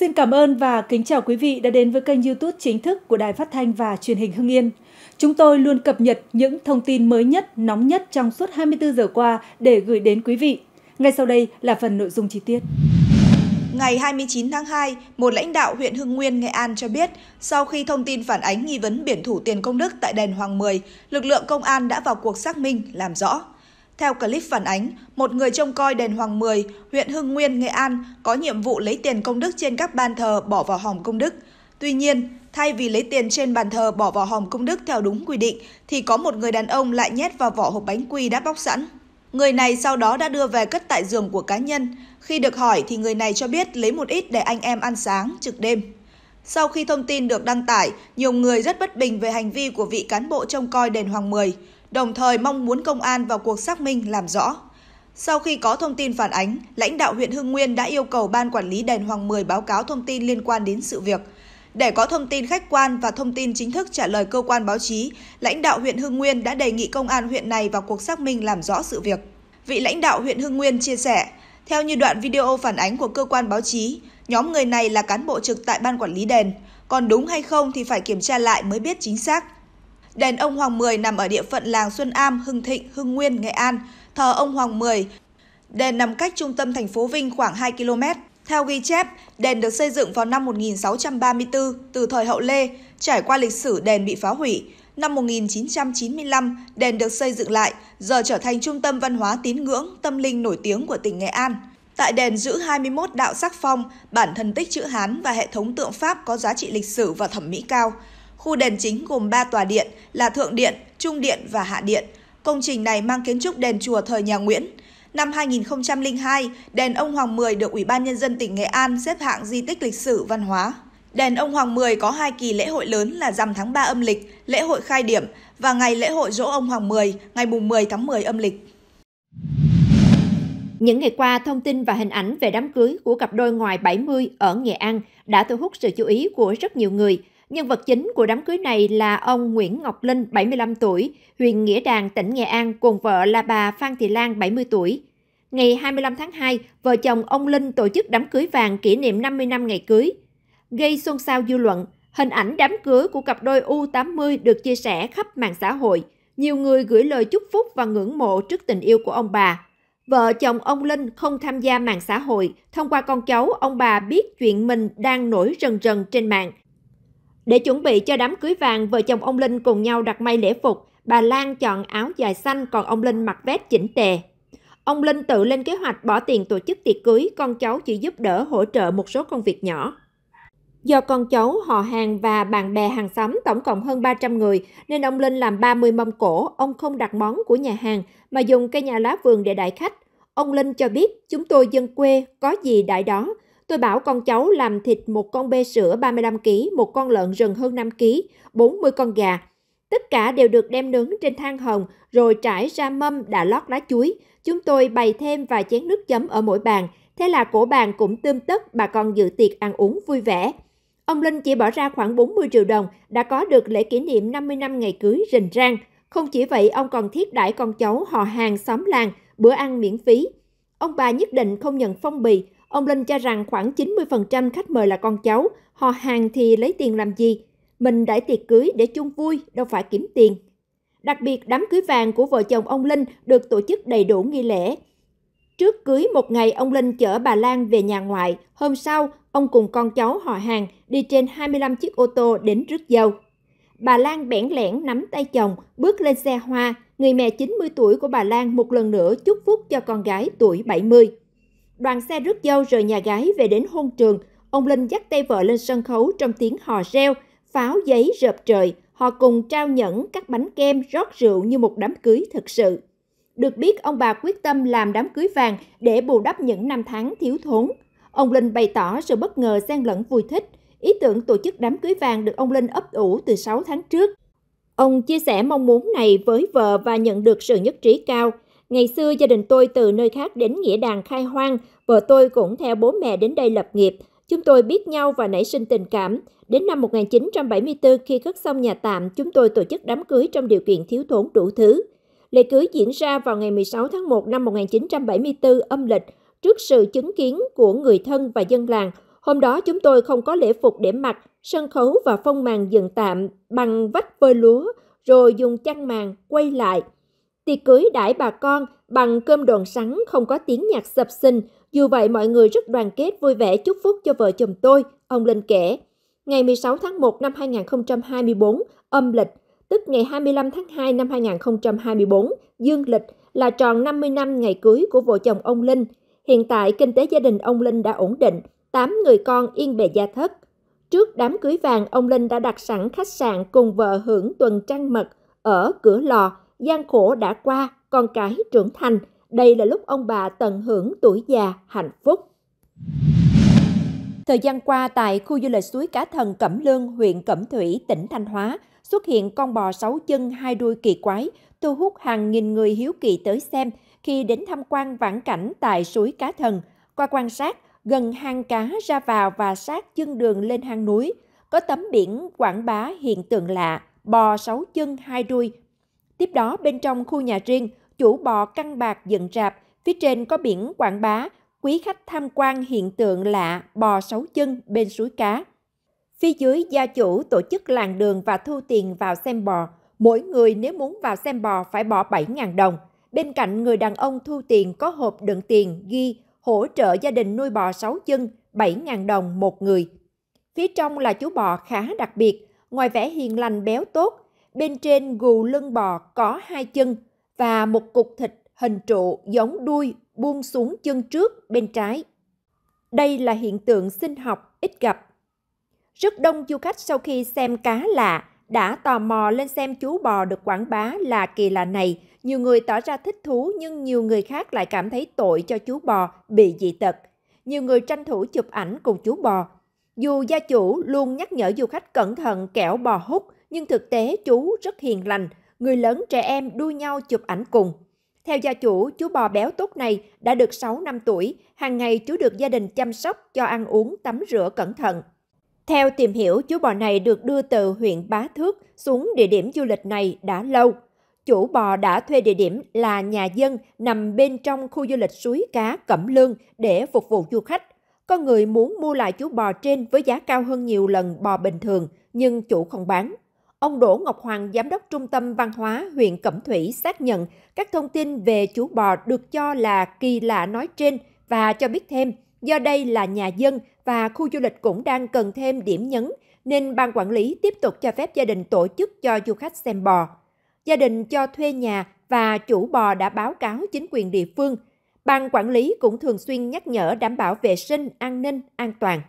Xin cảm ơn và kính chào quý vị đã đến với kênh YouTube chính thức của Đài Phát thanh và Truyền hình Hưng Yên. Chúng tôi luôn cập nhật những thông tin mới nhất, nóng nhất trong suốt 24 giờ qua để gửi đến quý vị. Ngay sau đây là phần nội dung chi tiết. Ngày 29 tháng 2, một lãnh đạo huyện Hưng Nguyên, Nghệ An cho biết, sau khi thông tin phản ánh nghi vấn biển thủ tiền công đức tại đền Hoàng Mười, lực lượng công an đã vào cuộc xác minh, làm rõ. Theo clip phản ánh, một người trông coi đền Hoàng Mười, huyện Hưng Nguyên, Nghệ An có nhiệm vụ lấy tiền công đức trên các bàn thờ bỏ vào hòm công đức. Tuy nhiên, thay vì lấy tiền trên bàn thờ bỏ vào hòm công đức theo đúng quy định, thì có một người đàn ông lại nhét vào vỏ hộp bánh quy đã bóc sẵn. Người này sau đó đã đưa về cất tại giường của cá nhân. Khi được hỏi thì người này cho biết lấy một ít để anh em ăn sáng, trực đêm. Sau khi thông tin được đăng tải, nhiều người rất bất bình về hành vi của vị cán bộ trông coi đền Hoàng Mười đồng thời mong muốn công an vào cuộc xác minh làm rõ. Sau khi có thông tin phản ánh, lãnh đạo huyện Hưng Nguyên đã yêu cầu ban quản lý đèn Hoàng 10 báo cáo thông tin liên quan đến sự việc. Để có thông tin khách quan và thông tin chính thức trả lời cơ quan báo chí, lãnh đạo huyện Hưng Nguyên đã đề nghị công an huyện này vào cuộc xác minh làm rõ sự việc. Vị lãnh đạo huyện Hưng Nguyên chia sẻ, theo như đoạn video phản ánh của cơ quan báo chí, nhóm người này là cán bộ trực tại ban quản lý đền. Còn đúng hay không thì phải kiểm tra lại mới biết chính xác. Đền ông Hoàng Mười nằm ở địa phận làng Xuân Am, Hưng Thịnh, Hưng Nguyên, Nghệ An, thờ ông Hoàng Mười. Đền nằm cách trung tâm thành phố Vinh khoảng 2 km. Theo ghi chép, đền được xây dựng vào năm 1634 từ thời Hậu Lê, trải qua lịch sử đền bị phá hủy. Năm 1995, đền được xây dựng lại, giờ trở thành trung tâm văn hóa tín ngưỡng, tâm linh nổi tiếng của tỉnh Nghệ An. Tại đền giữ 21 đạo sắc phong, bản thân tích chữ Hán và hệ thống tượng Pháp có giá trị lịch sử và thẩm mỹ cao. Khu đền chính gồm 3 tòa điện là Thượng Điện, Trung Điện và Hạ Điện. Công trình này mang kiến trúc đền chùa thời nhà Nguyễn. Năm 2002, đền ông Hoàng Mười được Ủy ban Nhân dân tỉnh Nghệ An xếp hạng di tích lịch sử văn hóa. Đền ông Hoàng Mười có hai kỳ lễ hội lớn là rằm tháng 3 âm lịch, lễ hội khai điểm và ngày lễ hội dỗ ông Hoàng Mười, ngày mùng 10 tháng 10 âm lịch. Những ngày qua, thông tin và hình ảnh về đám cưới của cặp đôi ngoài 70 ở Nghệ An đã thu hút sự chú ý của rất nhiều người – Nhân vật chính của đám cưới này là ông Nguyễn Ngọc Linh, 75 tuổi, huyện Nghĩa Đàn, tỉnh Nghệ An, cùng vợ là bà Phan Thị Lan, 70 tuổi. Ngày 25 tháng 2, vợ chồng ông Linh tổ chức đám cưới vàng kỷ niệm 50 năm ngày cưới. Gây xôn xao dư luận, hình ảnh đám cưới của cặp đôi U80 được chia sẻ khắp mạng xã hội. Nhiều người gửi lời chúc phúc và ngưỡng mộ trước tình yêu của ông bà. Vợ chồng ông Linh không tham gia mạng xã hội, thông qua con cháu, ông bà biết chuyện mình đang nổi rần rần trên mạng để chuẩn bị cho đám cưới vàng, vợ chồng ông Linh cùng nhau đặt may lễ phục. Bà Lan chọn áo dài xanh, còn ông Linh mặc vest chỉnh tề. Ông Linh tự lên kế hoạch bỏ tiền tổ chức tiệc cưới, con cháu chỉ giúp đỡ hỗ trợ một số công việc nhỏ. Do con cháu, họ hàng và bạn bè hàng xóm tổng cộng hơn 300 người, nên ông Linh làm 30 mâm cổ, ông không đặt món của nhà hàng mà dùng cây nhà lá vườn để đại khách. Ông Linh cho biết, chúng tôi dân quê, có gì đại đó, Tôi bảo con cháu làm thịt một con bê sữa 35 kg, một con lợn rừng hơn 5 kg, 40 con gà. Tất cả đều được đem nướng trên than hồng rồi trải ra mâm đã lót lá chuối. Chúng tôi bày thêm vài chén nước chấm ở mỗi bàn. Thế là cổ bàn cũng tươm tất, bà con dự tiệc ăn uống vui vẻ. Ông Linh chỉ bỏ ra khoảng 40 triệu đồng đã có được lễ kỷ niệm 50 năm ngày cưới rình rang. Không chỉ vậy, ông còn thiết đãi con cháu họ hàng xóm làng, bữa ăn miễn phí. Ông bà nhất định không nhận phong bì, Ông Linh cho rằng khoảng 90% khách mời là con cháu, họ hàng thì lấy tiền làm gì? Mình đãi tiệc cưới để chung vui, đâu phải kiếm tiền. Đặc biệt, đám cưới vàng của vợ chồng ông Linh được tổ chức đầy đủ nghi lễ. Trước cưới một ngày, ông Linh chở bà Lan về nhà ngoại. Hôm sau, ông cùng con cháu họ hàng đi trên 25 chiếc ô tô đến rước dâu. Bà Lan bẽn lẽn nắm tay chồng, bước lên xe hoa. Người mẹ 90 tuổi của bà Lan một lần nữa chúc phúc cho con gái tuổi 70. Đoàn xe rước dâu rời nhà gái về đến hôn trường, ông Linh dắt tay vợ lên sân khấu trong tiếng hò reo, pháo giấy rợp trời, họ cùng trao nhẫn, các bánh kem, rót rượu như một đám cưới thực sự. Được biết, ông bà quyết tâm làm đám cưới vàng để bù đắp những năm tháng thiếu thốn. Ông Linh bày tỏ sự bất ngờ xen lẫn vui thích. Ý tưởng tổ chức đám cưới vàng được ông Linh ấp ủ từ 6 tháng trước. Ông chia sẻ mong muốn này với vợ và nhận được sự nhất trí cao. Ngày xưa gia đình tôi từ nơi khác đến Nghĩa Đàn khai hoang, vợ tôi cũng theo bố mẹ đến đây lập nghiệp. Chúng tôi biết nhau và nảy sinh tình cảm. Đến năm 1974 khi cất xong nhà tạm, chúng tôi tổ chức đám cưới trong điều kiện thiếu thốn đủ thứ. Lễ cưới diễn ra vào ngày 16 tháng 1 năm 1974 âm lịch, trước sự chứng kiến của người thân và dân làng. Hôm đó chúng tôi không có lễ phục để mặc, sân khấu và phong màn dựng tạm bằng vách vơi lúa, rồi dùng chăn màn quay lại – Tiệc cưới đãi bà con bằng cơm đồn sắn không có tiếng nhạc sập sinh. Dù vậy mọi người rất đoàn kết vui vẻ chúc phúc cho vợ chồng tôi, ông Linh kể. Ngày 16 tháng 1 năm 2024, âm lịch, tức ngày 25 tháng 2 năm 2024, dương lịch là tròn 50 năm ngày cưới của vợ chồng ông Linh. Hiện tại kinh tế gia đình ông Linh đã ổn định, 8 người con yên bề gia thất. Trước đám cưới vàng, ông Linh đã đặt sẵn khách sạn cùng vợ hưởng tuần trăng mật ở cửa lò, gian khổ đã qua, con cái trưởng thành, đây là lúc ông bà tận hưởng tuổi già hạnh phúc. Thời gian qua, tại khu du lịch suối Cá Thần Cẩm Lương, huyện Cẩm Thủy, tỉnh Thanh Hóa, xuất hiện con bò sáu chân hai đuôi kỳ quái, thu hút hàng nghìn người hiếu kỳ tới xem khi đến tham quan vãn cảnh tại suối Cá Thần. Qua quan sát, gần hang cá ra vào và sát chân đường lên hang núi, có tấm biển quảng bá hiện tượng lạ, bò sáu chân hai đuôi Tiếp đó, bên trong khu nhà riêng, chủ bò căng bạc dựng rạp, phía trên có biển quảng bá, quý khách tham quan hiện tượng lạ bò sáu chân bên suối cá. Phía dưới, gia chủ tổ chức làng đường và thu tiền vào xem bò. Mỗi người nếu muốn vào xem bò phải bỏ 7.000 đồng. Bên cạnh người đàn ông thu tiền có hộp đựng tiền ghi hỗ trợ gia đình nuôi bò sáu chân 7.000 đồng một người. Phía trong là chú bò khá đặc biệt, ngoài vẻ hiền lành béo tốt, bên trên gù lưng bò có hai chân và một cục thịt hình trụ giống đuôi buông xuống chân trước bên trái. Đây là hiện tượng sinh học ít gặp. Rất đông du khách sau khi xem cá lạ đã tò mò lên xem chú bò được quảng bá là kỳ lạ này. Nhiều người tỏ ra thích thú nhưng nhiều người khác lại cảm thấy tội cho chú bò bị dị tật. Nhiều người tranh thủ chụp ảnh cùng chú bò. Dù gia chủ luôn nhắc nhở du khách cẩn thận kẻo bò hút nhưng thực tế chú rất hiền lành, người lớn trẻ em đua nhau chụp ảnh cùng. Theo gia chủ, chú bò béo tốt này đã được 6 năm tuổi, hàng ngày chú được gia đình chăm sóc cho ăn uống, tắm rửa cẩn thận. Theo tìm hiểu, chú bò này được đưa từ huyện Bá Thước xuống địa điểm du lịch này đã lâu. Chủ bò đã thuê địa điểm là nhà dân nằm bên trong khu du lịch suối cá Cẩm Lương để phục vụ du khách. Có người muốn mua lại chú bò trên với giá cao hơn nhiều lần bò bình thường, nhưng chủ không bán. Ông Đỗ Ngọc Hoàng, Giám đốc Trung tâm Văn hóa huyện Cẩm Thủy xác nhận các thông tin về chú bò được cho là kỳ lạ nói trên và cho biết thêm, do đây là nhà dân và khu du lịch cũng đang cần thêm điểm nhấn, nên ban quản lý tiếp tục cho phép gia đình tổ chức cho du khách xem bò. Gia đình cho thuê nhà và chủ bò đã báo cáo chính quyền địa phương. Ban quản lý cũng thường xuyên nhắc nhở đảm bảo vệ sinh, an ninh, an toàn.